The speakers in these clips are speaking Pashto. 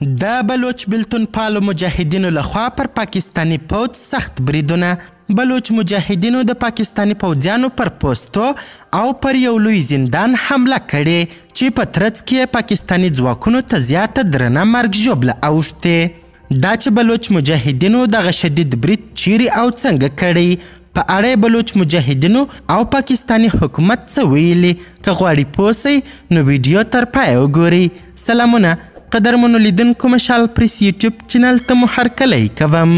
د بلوچ بلتون پالو مجاهدینو لخوا پر پاکستانی پوځ سخت بریدونه بلوچ مجاهدینو د پاکستانی پوځیانو پر پوستو او پر یو لوی زندان حمله کړې چې په ترڅ کې پاکستانی ځواکونو ته زیاته درنه مرګ ژوبله اوښتې دا چې بلوچ مجاهدینو دغه شدید برید چیرې او څنګه کړی په اړه بلوچ مجاهدینو او پاکستانی حکومت څه ویلي که غواړئ پوه نو ویډیو تر پایه وګورئ سلامونه قدرمنو لیدونکو مشال پریس یوټیوب چینل ته مو هرکلی کوم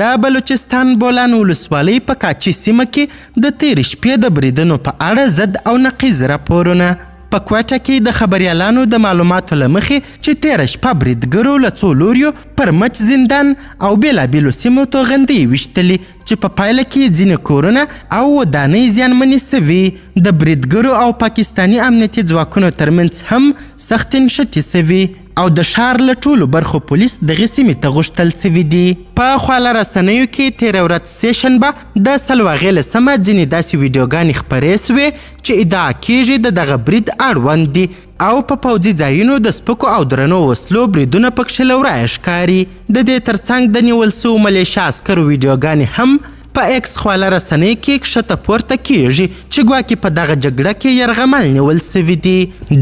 دا بلوچستان بولان ولسوالۍ په کاچي سیمه کې د تېرې شپې د بریدونو په اړه زد او نقیز راپورونه په کوټه کې د خبريالانو د معلوماتو لمخې چې تیر شپه بریدګرو له څو لوریو پر مچ زندان او بیلابیلو سیمو ته غندې ویشتلې چې په پا پایله کې ځینې کورونه او ودانۍ زیانمنې سوي د بریدګرو او پاکستانی امنیتي ځواکونو ترمنځ هم سخت نښتې سوي او د شار له ټولو برخو پولیس دغه سیمې ته غوښتل سوي دي په خواله رسنیو کې تیره ورځ سې شنبه د سلواغې لسمه ځینې داسې ویډیوګانې خپرې سوې چې ادعا کیږي د دغه برید اړوند دي او په پوځي ځایونو د سپکو او درنو وسلو بریدونه پکښې له ورایه ښکاري د دې ترڅنګ د نیول سوو ملیشیا عسکرو ویډیوګانې هم په ایکس خواله رسنۍ کې کښته پورته کیږي چې ګواکې په دغه جګړه کې یرغمل نیول سوي دي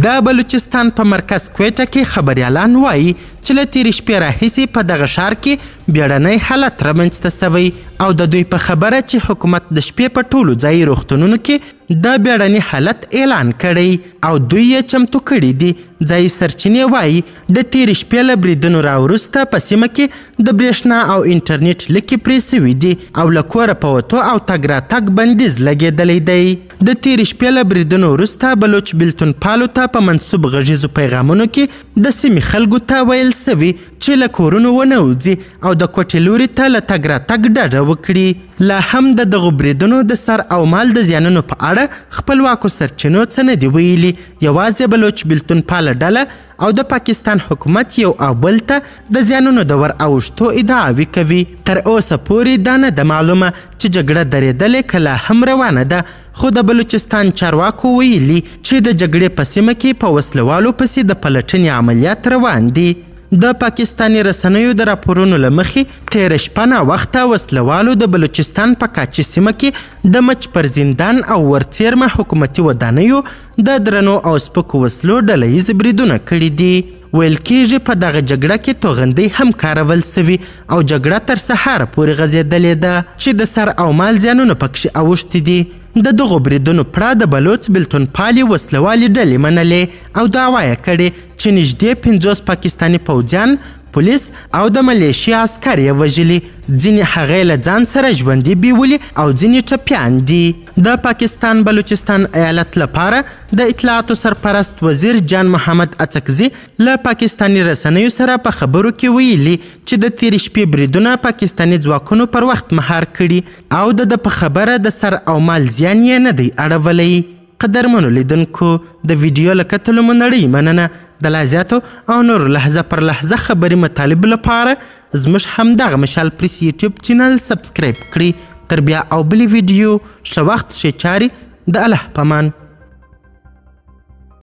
د بلوچستان په مرکز کویټه کې خبریالان وایي چې له تیرې شپې راهیسې په دغه ښار کې بیړنی حالت رامنځته سوی او د دوی په خبره چې حکومت د شپې په ټولو ځایي روغتونونو کې د بیړني حالت اعلان کړی او دوی یې چمتو کړي دي ځایي سرچینې وایي د تیرې شپې له بریدونو راوروسته په سیمه کې د برېښنا او انټرنیټ لکې پرې سوي دي او له کوره په وتو او تګ راتګ بندیز لګېدلی دی د تیرې شپې له بریدونو وروسته بلوچ بېلتون پالو ته په منصوب غږیزو پیغامونو کې د سیمې خلکو ته ویل سوي چې له کورونو ونه وځي او د کوټې لوري ته له تګ راتګ ډډه وکړي لا هم د دغو بریدونو د سر او مال د زیانونو په اړه خپلواکو سرچینو څه نه دي ویلي یوازې بلوچ بېلتون پاله ډله او د پاکستان حکومت یو او بل ته د زیانونو د ور اوښتو ادعاوې کوي تر اوسه پورې دا نه ده معلومه چې جګړه درېدلې که لا هم روانه ده خو د بلوچستان چارواکو ویلي چې د جګړې په سیمه کې په وسلوالو پسې د پلټنې عملیات روان دي د پاکستاني رسنیو د راپورونو لمخې تیر شپه نا وخته وسلوالو د بلوچستان په کاچې سیمه کې د مچ پر زندان او ورڅیرمه حکومتي ودانیو د درنو او سپکو وسلو ډلهییز بریدونه کړي دي ویل کېږي په دغه جګړه کې توغندۍ هم کارول سوي او جګړه تر سهاره پورې غځېدلې ده چې د سر او مال زیانونه پکښې اوښتي دي د دغو بریدونو پړه د بلوچ بلتون پالي وسلوالې ډلې منلې او دعوا یې کړې چې نږدې 50 پاکستانی پوځیان پولیس او د ملیشیا عسکر یې وژلي ځینې هغې له ځان سره ژوندي بیولي او ځینې ټپیان دي د پاکستان بلوچستان ایالت لپاره د اطلاعاتو سرپرست وزیر جان محمد اڅکزي له پاکستانی رسنیو سره په خبرو کې ویلي چې د تیر شپې بریدونه پاکستانی ځواکونو پر وخت مهار کړي او د په خبره د سر او مال زیان یې نه دی اړولی قدرمنو لیدونکو د ویډیو لکتلو منړۍ مننه د لا زیاتو او نور لحظه پر لحظه خبري مطالب لپاره زموږ همدغه مشال پریس یوټیوب چینل سبسکرایب کړئ تر بیا او بلې ویډیو ښه وخت ښه چارې د الله پمان